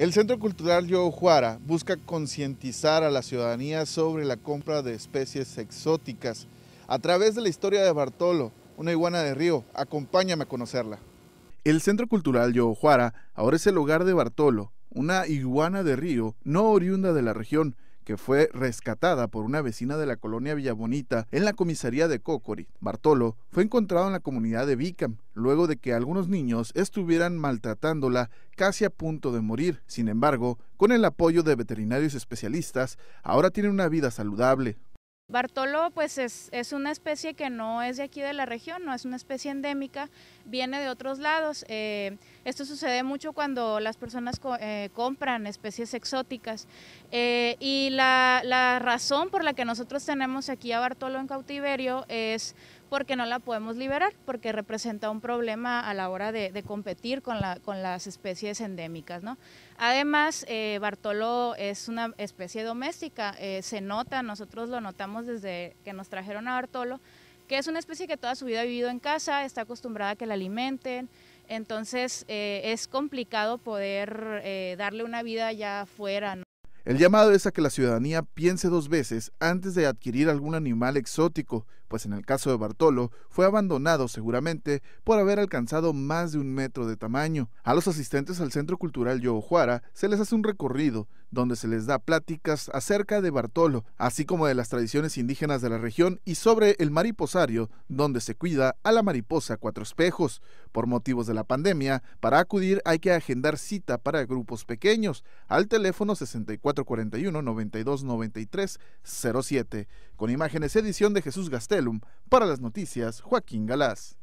El Centro Cultural Yojuara busca concientizar a la ciudadanía sobre la compra de especies exóticas a través de la historia de Bartolo, una iguana de río. Acompáñame a conocerla. El Centro Cultural Yojuara ahora es el hogar de Bartolo, una iguana de río no oriunda de la región, que fue rescatada por una vecina de la colonia Villa Bonita en la comisaría de Cocori. Bartolo fue encontrado en la comunidad de Vicam, luego de que algunos niños estuvieran maltratándola casi a punto de morir. Sin embargo, con el apoyo de veterinarios especialistas, ahora tiene una vida saludable. Bartolo pues es, una especie que no es de aquí de la región, no es una especie endémica, viene de otros lados. Eh, esto sucede mucho cuando las personas eh, compran especies exóticas. Eh, y la, la, razón por la que nosotros tenemos aquí a Bartolo en cautiverio es porque no la podemos liberar, porque representa un problema a la hora de, competir con, la, con, las especies endémicas. Además, eh, Bartolo es una especie doméstica, eh, se nota, nosotros lo notamos desde que nos trajeron a Bartolo, que es una especie que toda su vida ha vivido en casa, está acostumbrada a que la alimenten, entonces eh, es complicado poder darle una vida ya afuera. El llamado es a que la ciudadanía piense dos veces antes de adquirir algún animal exótico, pues en el caso de Bartolo fue abandonado seguramente por haber alcanzado más de un metro de tamaño. A los asistentes al Centro Cultural Yohojuara se les hace un recorrido donde se les da pláticas acerca de Bartolo, así como de las tradiciones indígenas de la región y sobre el mariposario, donde se cuida a la mariposa cuatro espejos. Por motivos de la pandemia, para acudir hay que agendar cita para grupos pequeños al teléfono 64 441-9293-07. Con imágenes edición de Jesús Gastelum, para las noticias Joaquín Galás.